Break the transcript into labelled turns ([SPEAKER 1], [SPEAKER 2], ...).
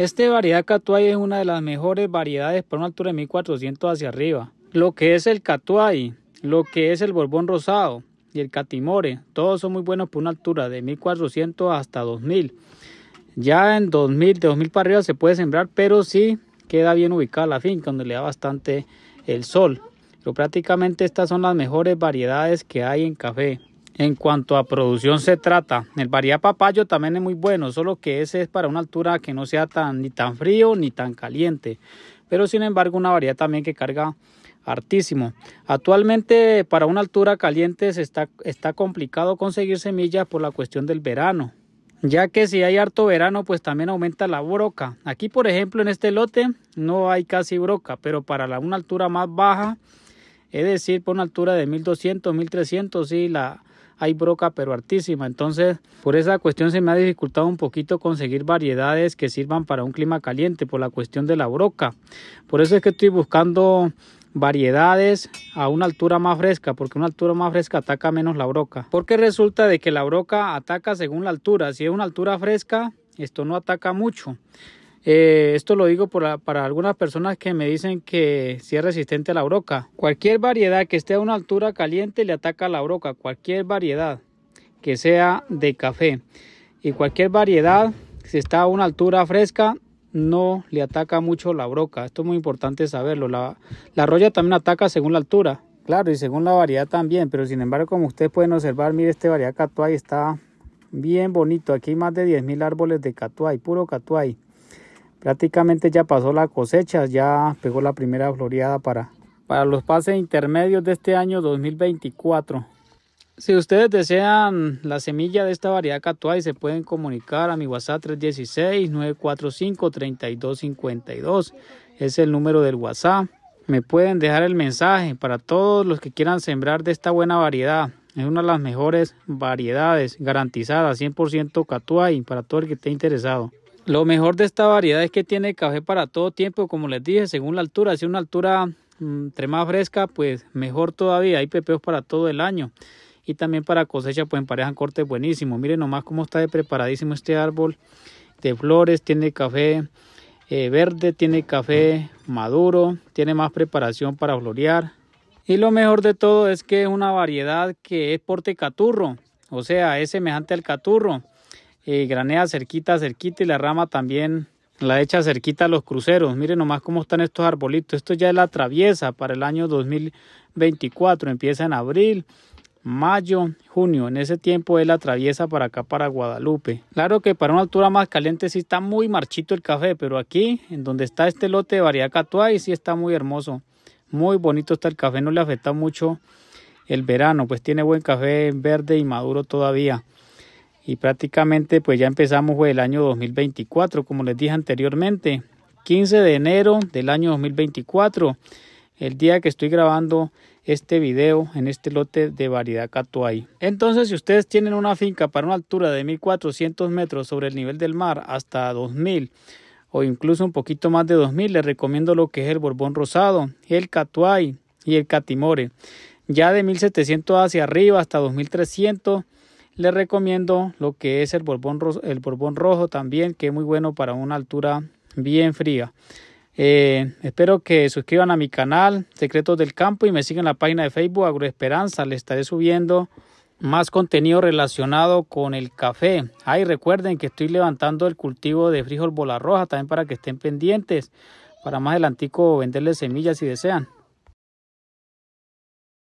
[SPEAKER 1] Esta variedad Catuay es una de las mejores variedades por una altura de 1400 hacia arriba. Lo que es el Catuay, lo que es el Borbón Rosado y el Catimore, todos son muy buenos por una altura de 1400 hasta 2000. Ya en 2000, de 2000 para arriba se puede sembrar, pero sí queda bien ubicada la finca donde le da bastante el sol. Pero prácticamente estas son las mejores variedades que hay en café. En cuanto a producción se trata, el varía papayo también es muy bueno, solo que ese es para una altura que no sea tan, ni tan frío ni tan caliente, pero sin embargo una variedad también que carga hartísimo. Actualmente para una altura caliente está, está complicado conseguir semillas por la cuestión del verano, ya que si hay harto verano pues también aumenta la broca. Aquí por ejemplo en este lote no hay casi broca, pero para una altura más baja, es decir, por una altura de 1200, 1300, sí, la hay broca pero altísima. Entonces, por esa cuestión se me ha dificultado un poquito conseguir variedades que sirvan para un clima caliente por la cuestión de la broca. Por eso es que estoy buscando variedades a una altura más fresca, porque una altura más fresca ataca menos la broca. Porque resulta de que la broca ataca según la altura. Si es una altura fresca, esto no ataca mucho. Eh, esto lo digo para algunas personas que me dicen que si es resistente a la broca. Cualquier variedad que esté a una altura caliente le ataca la broca. Cualquier variedad que sea de café y cualquier variedad si está a una altura fresca no le ataca mucho la broca. Esto es muy importante saberlo. La, la roya también ataca según la altura. Claro, y según la variedad también, pero sin embargo, como ustedes pueden observar, mire este variedad catuay está bien bonito. Aquí hay más de 10.000 árboles de catuay, puro catuay prácticamente ya pasó la cosecha, ya pegó la primera floreada para, para los pases intermedios de este año 2024. Si ustedes desean la semilla de esta variedad catuay, se pueden comunicar a mi WhatsApp 316-945-3252. Es el número del WhatsApp. Me pueden dejar el mensaje para todos los que quieran sembrar de esta buena variedad. Es una de las mejores variedades garantizadas, 100% catuay, para todo el que esté interesado. Lo mejor de esta variedad es que tiene café para todo tiempo, como les dije, según la altura. Si una altura mm, entre más fresca, pues mejor todavía. Hay pepeos para todo el año. Y también para cosecha, pues emparejan cortes buenísimos. Miren nomás cómo está de preparadísimo este árbol de flores. Tiene café eh, verde, tiene café maduro, tiene más preparación para florear. Y lo mejor de todo es que es una variedad que es porte caturro. O sea, es semejante al caturro eh, granea cerquita, cerquita y la rama también la echa cerquita a los cruceros. Miren nomás cómo están estos arbolitos. Esto ya es la traviesa para el año 2024. Empieza en abril, mayo, junio. En ese tiempo es la traviesa para acá, para Guadalupe. Claro que para una altura más caliente sí está muy marchito el café, pero aquí, en donde está este lote de variedad Catuai sí está muy hermoso. Muy bonito está el café, no le afecta mucho el verano, pues tiene buen café verde y maduro todavía y prácticamente pues ya empezamos pues, el año 2024 como les dije anteriormente 15 de enero del año 2024 el día que estoy grabando este video en este lote de variedad Catuay. Entonces, si ustedes tienen una finca para una altura de 1400 metros sobre el nivel del mar hasta 2000 o incluso un poquito más de 2000, les recomiendo lo que es el Borbón Rosado, el Catuay y el Catimore. Ya de 1700 hacia arriba hasta 2300 les recomiendo lo que es el borbón, rojo, el rojo también, que es muy bueno para una altura bien fría. Eh, espero que suscriban a mi canal Secretos del Campo y me sigan en la página de Facebook Agroesperanza. Les estaré subiendo más contenido relacionado con el café. Ahí recuerden que estoy levantando el cultivo de frijol bola roja también para que estén pendientes. Para más adelantico venderles semillas si desean.